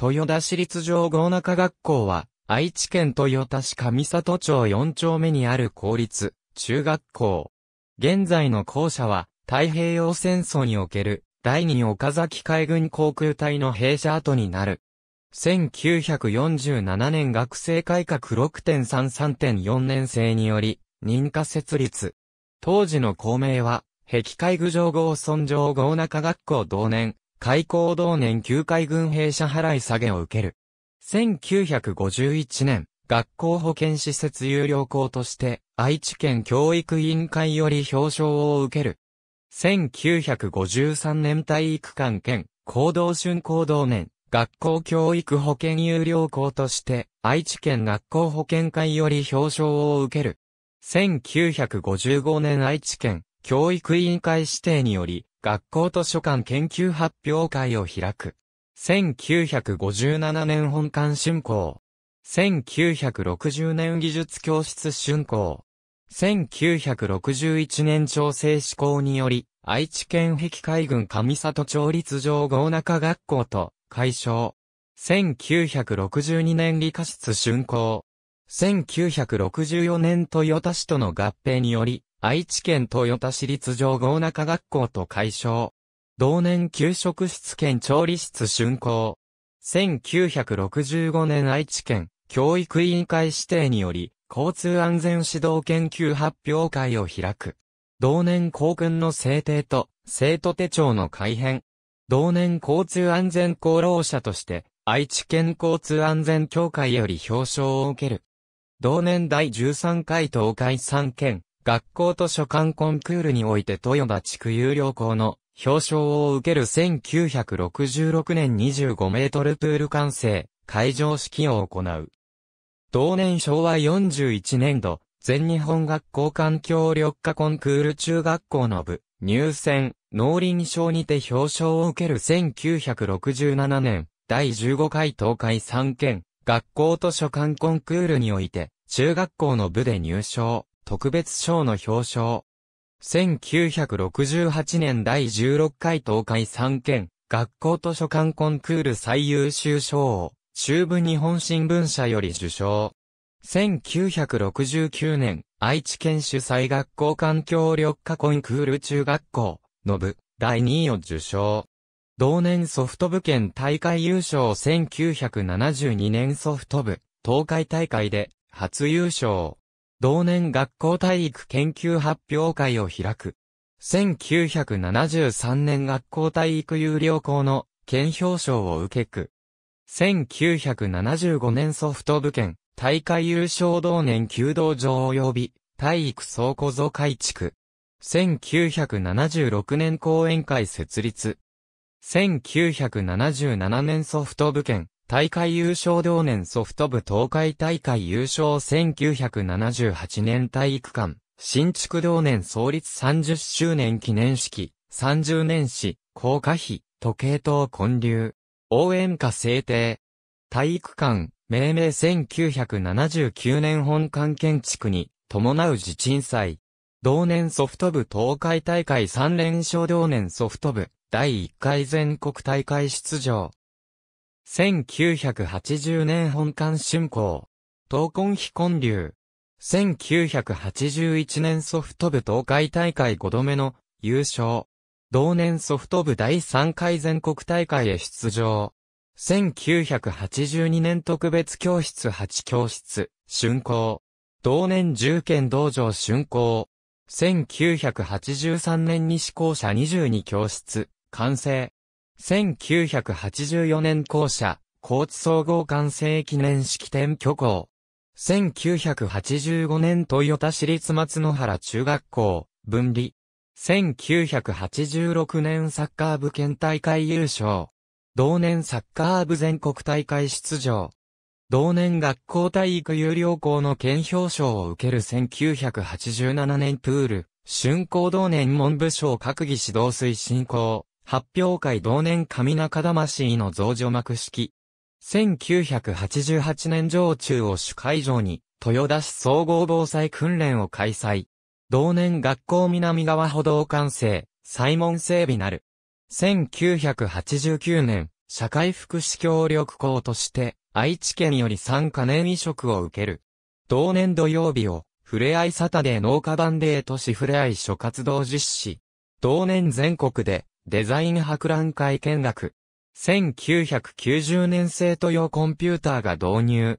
豊田市立上郷中学校は、愛知県豊田市上里町4丁目にある公立、中学校。現在の校舎は、太平洋戦争における、第二岡崎海軍航空隊の弊社跡になる。1947年学生改革6.33.4年生により、認可設立。当時の校名は、壁海具上郷村上郷中学校同年、開港同年旧海軍兵舎払い下げを受ける。1951年、学校保健施設有料校として、愛知県教育委員会より表彰を受ける。1953年体育館兼、行動春行動年、学校教育保健有料校として、愛知県学校保健会より表彰を受ける。1955年愛知県教育委員会指定により、学校図書館研究発表会を開く。1957年本館春工。1960年技術教室春校。1961年調整施行により、愛知県壁海軍上里町立上郷中学校と解消。1962年理科室竣工。1964年豊田市との合併により、愛知県豊田市立上郷中学校と解消。同年給食室兼調理室竣工。1965年愛知県教育委員会指定により、交通安全指導研究発表会を開く。同年校訓の制定と、生徒手帳の改編。同年交通安全功労者として、愛知県交通安全協会より表彰を受ける。同年第13回東海3県、学校図書館コンクールにおいて豊田地区有料校の表彰を受ける1966年25メートルプール完成、会場式を行う。同年昭和41年度、全日本学校環境緑化コンクール中学校の部、入選、農林賞にて表彰を受ける1967年、第15回東海3県、学校図書館コンクールにおいて、中学校の部で入賞。特別賞の表彰。1968年第16回東海3県学校図書館コンクール最優秀賞を中部日本新聞社より受賞。1969年愛知県主催学校環境緑化コンクール中学校の部第2位を受賞。同年ソフト部県大会優勝1972年ソフト部東海大会で初優勝。同年学校体育研究発表会を開く。1973年学校体育有料校の県表彰を受けく。1975年ソフト部県大会優勝同年弓道場及び体育倉庫増改築。1976年講演会設立。1977年ソフト部県大会優勝同年ソフト部東海大会優勝1978年体育館、新築同年創立30周年記念式、30年史、高架費、時計塔建立、応援歌制定、体育館、命名1979年本館建築に、伴う地鎮祭。同年ソフト部東海大会3連勝同年ソフト部、第1回全国大会出場。1980年本館春光。東根非混流。1981年ソフト部東海大会5度目の優勝。同年ソフト部第3回全国大会へ出場。1982年特別教室8教室、春光。同年重県道場春光。1983年西校舎22教室、完成。1984年校舎、高知総合完成記念式典挙行。1985年豊田市立松野原中学校、分離。1986年サッカー部県大会優勝。同年サッカー部全国大会出場。同年学校体育有料校の県表彰を受ける1987年プール、春高同年文部省閣議指導推進校、発表会同年上中魂の増除幕式。1988年上中を主会場に、豊田市総合防災訓練を開催。同年学校南側歩道完成、サイモン整備なる。1989年、社会福祉協力校として、愛知県より3カ年移植を受ける。同年土曜日を、ふれあいサタデー農家ンデーとしふれあい諸活動実施。同年全国で、デザイン博覧会見学。1990年生徒用コンピューターが導入。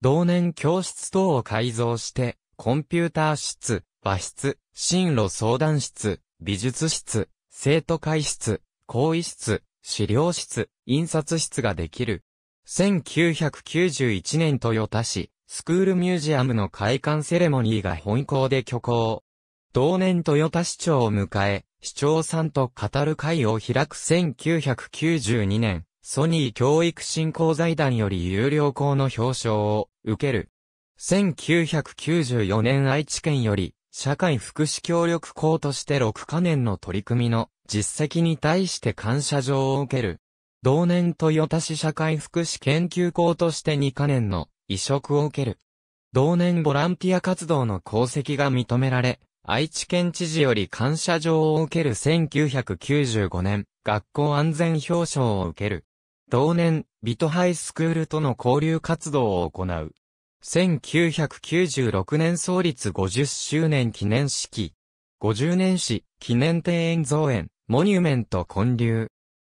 同年教室等を改造して、コンピューター室、和室、進路相談室、美術室、生徒会室、講義室、資料室、印刷室ができる。1991年豊田市、スクールミュージアムの開館セレモニーが本校で挙行。同年豊田市長を迎え、市長さんと語る会を開く1992年、ソニー教育振興財団より有料校の表彰を受ける。1994年愛知県より、社会福祉協力校として6カ年の取り組みの実績に対して感謝状を受ける。同年豊田市社会福祉研究校として2カ年の移植を受ける。同年ボランティア活動の功績が認められ、愛知県知事より感謝状を受ける1995年、学校安全表彰を受ける。同年、ビトハイスクールとの交流活動を行う。1996年創立50周年記念式。50年史、記念庭園造園、モニュメント建立。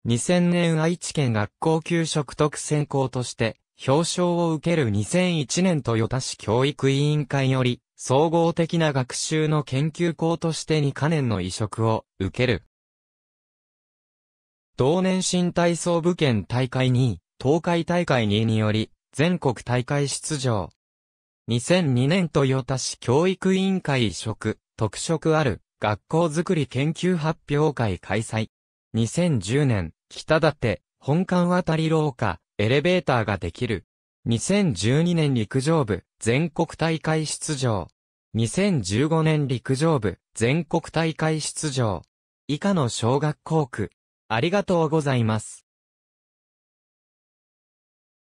2000年愛知県学校給食特選校として、表彰を受ける2001年豊田市教育委員会より、総合的な学習の研究校として2カ年の移植を受ける。同年新体操部県大会2位、東海大会2位により、全国大会出場。2002年豊田市教育委員会移植、特色ある学校づくり研究発表会開催。2010年、北立、本館渡り廊下、エレベーターができる。2012年陸上部全国大会出場。2015年陸上部全国大会出場。以下の小学校区。ありがとうございます。